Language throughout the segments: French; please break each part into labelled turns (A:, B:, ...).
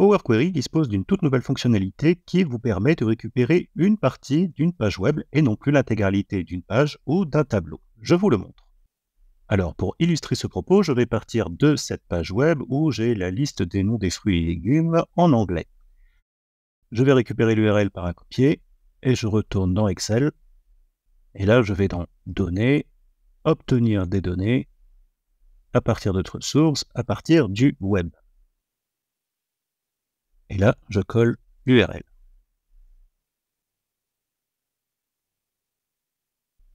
A: Power Query dispose d'une toute nouvelle fonctionnalité qui vous permet de récupérer une partie d'une page web et non plus l'intégralité d'une page ou d'un tableau. Je vous le montre. Alors pour illustrer ce propos, je vais partir de cette page web où j'ai la liste des noms des fruits et légumes en anglais. Je vais récupérer l'URL par un copier et je retourne dans Excel. Et là, je vais dans Données, Obtenir des données à partir d'autres sources, à partir du web. Et là, je colle l'URL.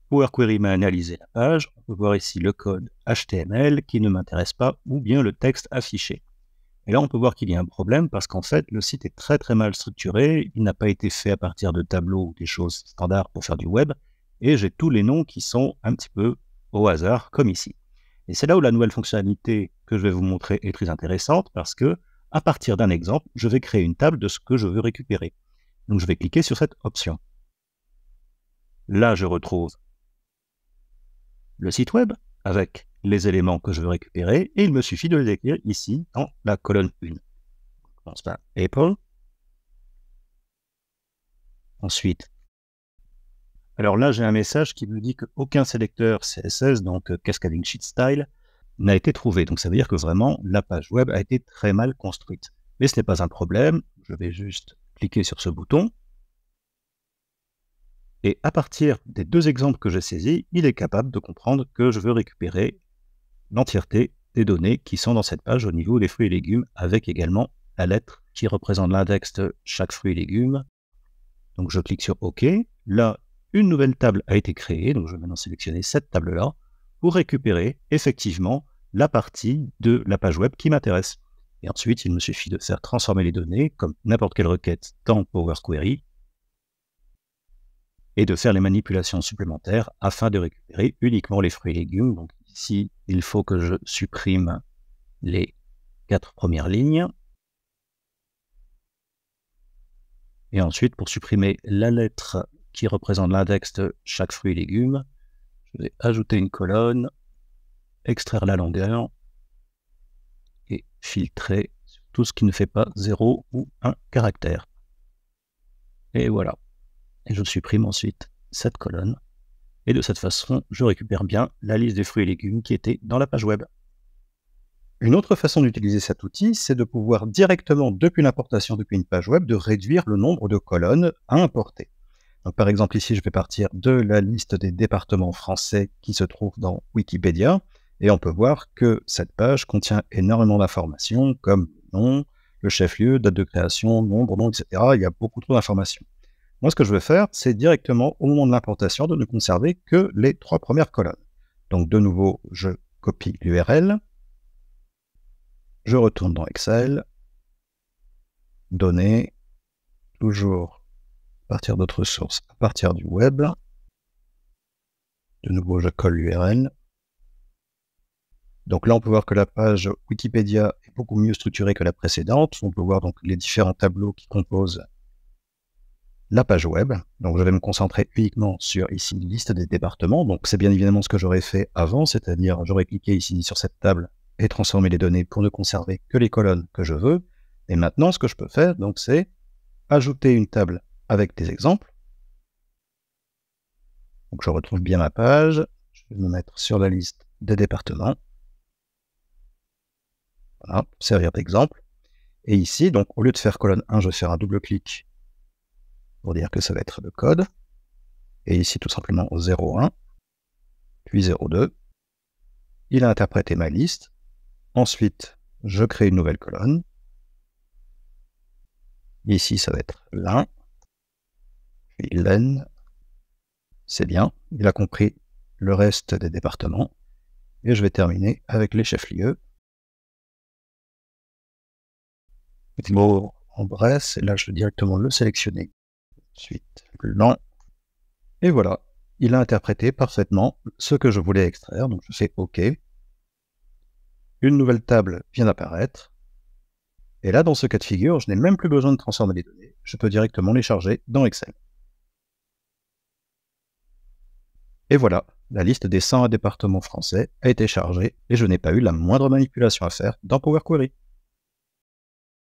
A: Power Query m'a analysé la page. On peut voir ici le code HTML qui ne m'intéresse pas ou bien le texte affiché. Et là, on peut voir qu'il y a un problème parce qu'en fait, le site est très très mal structuré. Il n'a pas été fait à partir de tableaux ou des choses standards pour faire du web. Et j'ai tous les noms qui sont un petit peu au hasard, comme ici. Et c'est là où la nouvelle fonctionnalité que je vais vous montrer est très intéressante parce que à partir d'un exemple, je vais créer une table de ce que je veux récupérer. Donc je vais cliquer sur cette option. Là, je retrouve le site web avec les éléments que je veux récupérer et il me suffit de les écrire ici dans la colonne 1. On commence par Apple. Ensuite, alors là, j'ai un message qui me dit qu'aucun sélecteur CSS, donc euh, Cascading Sheet Style, n'a été trouvé. Donc ça veut dire que vraiment, la page web a été très mal construite. Mais ce n'est pas un problème. Je vais juste cliquer sur ce bouton. Et à partir des deux exemples que j'ai saisis, il est capable de comprendre que je veux récupérer l'entièreté des données qui sont dans cette page au niveau des fruits et légumes, avec également la lettre qui représente l'index de chaque fruit et légume. Donc je clique sur OK. Là, une nouvelle table a été créée. Donc je vais maintenant sélectionner cette table-là pour récupérer effectivement la partie de la page web qui m'intéresse. Et ensuite, il me suffit de faire transformer les données, comme n'importe quelle requête dans Power Query, et de faire les manipulations supplémentaires afin de récupérer uniquement les fruits et légumes. Donc ici, il faut que je supprime les quatre premières lignes. Et ensuite, pour supprimer la lettre qui représente l'index de chaque fruit et légume, je vais ajouter une colonne, extraire la longueur et filtrer tout ce qui ne fait pas 0 ou 1 caractère. Et voilà. Et je supprime ensuite cette colonne. Et de cette façon, je récupère bien la liste des fruits et légumes qui était dans la page web. Une autre façon d'utiliser cet outil, c'est de pouvoir directement, depuis l'importation, depuis une page web, de réduire le nombre de colonnes à importer par exemple, ici, je vais partir de la liste des départements français qui se trouvent dans Wikipédia. Et on peut voir que cette page contient énormément d'informations comme nom, le chef-lieu, date de création, nombre, etc. Il y a beaucoup trop d'informations. Moi, ce que je veux faire, c'est directement au moment de l'importation de ne conserver que les trois premières colonnes. Donc de nouveau, je copie l'URL, je retourne dans Excel, données, toujours partir d'autres sources, à partir du web. De nouveau, je colle l'URL. Donc là, on peut voir que la page Wikipédia est beaucoup mieux structurée que la précédente. On peut voir donc les différents tableaux qui composent la page web. Donc je vais me concentrer uniquement sur ici une liste des départements. Donc c'est bien évidemment ce que j'aurais fait avant, c'est-à-dire j'aurais cliqué ici sur cette table et transformé les données pour ne conserver que les colonnes que je veux. Et maintenant, ce que je peux faire, donc c'est ajouter une table avec des exemples. Donc je retrouve bien ma page. Je vais me mettre sur la liste des départements. Voilà, servir d'exemple. Et ici, donc au lieu de faire colonne 1, je vais faire un double clic pour dire que ça va être le code. Et ici, tout simplement 01, puis 02. Il a interprété ma liste. Ensuite, je crée une nouvelle colonne. Ici, ça va être l'un. Il C'est bien, il a compris le reste des départements. Et je vais terminer avec les chefs-lieux. Petit mot en Bresse, et là je vais directement le sélectionner. Ensuite, l'an. Et voilà, il a interprété parfaitement ce que je voulais extraire, donc je fais OK. Une nouvelle table vient d'apparaître. Et là, dans ce cas de figure, je n'ai même plus besoin de transformer les données, je peux directement les charger dans Excel. Et voilà, la liste des 101 départements français a été chargée et je n'ai pas eu la moindre manipulation à faire dans Power Query.